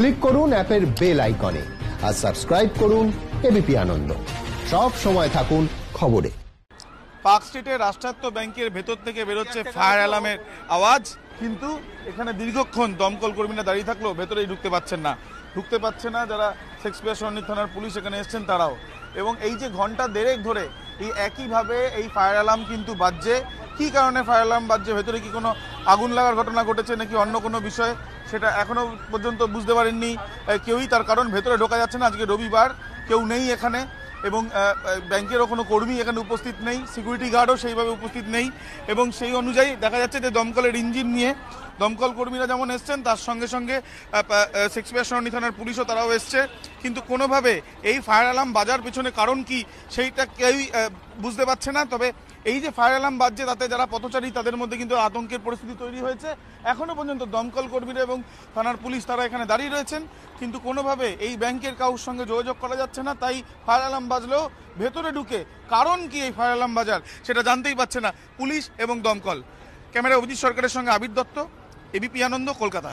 click করুন অ্যাপের bell আইকনে আর সাবস্ক্রাইব করুন এবিপি আনন্দ সব সময় থাকুন খবরে পার্ক স্ট্রিটে রাষ্ট্রায়ত্ত ব্যাংকের ভেতর থেকে বেরোচ্ছে ফায়ার অ্যালার্মের আওয়াজ কিন্তু এখানে দীর্ঘক্ষণ দমকল কর্মীরা দাঁড়িয়ে থাকলেও ভেতরেই ঢুকতে পাচ্ছেন না ঢুকতে পারছে না যারা শেক্সপিয়ার সন্নি থানার পুলিশ এখানে এসছেন তারাও এবং এই যে ঘন্টা দেড়েক ধরে এই একইভাবে এই ফায়ার অ্যালার্ম কিন্তু বাজছে কি কারণে ফায়ার অ্যালার্ম বাজছে ভেতরে কি কোনো আগুন লাগার ঘটনা ঘটেছে নাকি অন্য কোনো বিষয়ে সেটা এখনও পর্যন্ত বুঝতে পারেননি কেউই তার কারণ ভেতরে ঢোকা যাচ্ছে না আজকে রবিবার কেউ নেই এখানে এবং ব্যাংকেরও কোনো কর্মী এখানে উপস্থিত নেই সিকিউরিটি গার্ডও সেইভাবে উপস্থিত নেই এবং সেই অনুযায়ী দেখা যাচ্ছে যে দমকলের ইঞ্জিন নিয়ে দমকল কর্মীরা যেমন এসছেন তার সঙ্গে সঙ্গে সেক্সপিয়ার থানার পুলিশও তারাও এসছে কিন্তু কোনোভাবে এই ফায়ার অ্যালার্ম বাজার পেছনে কারণ কি সেইটা কেউই বুঝতে পারছে না তবে এই যে ফায়ার অ্যালার্ম বাজছে তাতে যারা পথচারী তাদের মধ্যে কিন্তু আতঙ্কের পরিস্থিতি তৈরি হয়েছে এখনও পর্যন্ত দমকল কর্মীরা এবং থানার পুলিশ তারা এখানে দাঁড়িয়ে রয়েছেন কিন্তু কোনোভাবে এই ব্যাংকের কাউর সঙ্গে যোগাযোগ করা যাচ্ছে না তাই ফায়ার অ্যালার্ম বাজলেও ভেতরে ঢুকে কারণ কি এই ফায়ার অ্যালার্ম বাজার সেটা জানতেই পারছে না পুলিশ এবং দমকল ক্যামেরা অভিজিৎ সরকারের সঙ্গে আবির দত্ত এবিপি আনন্দ কলকাতা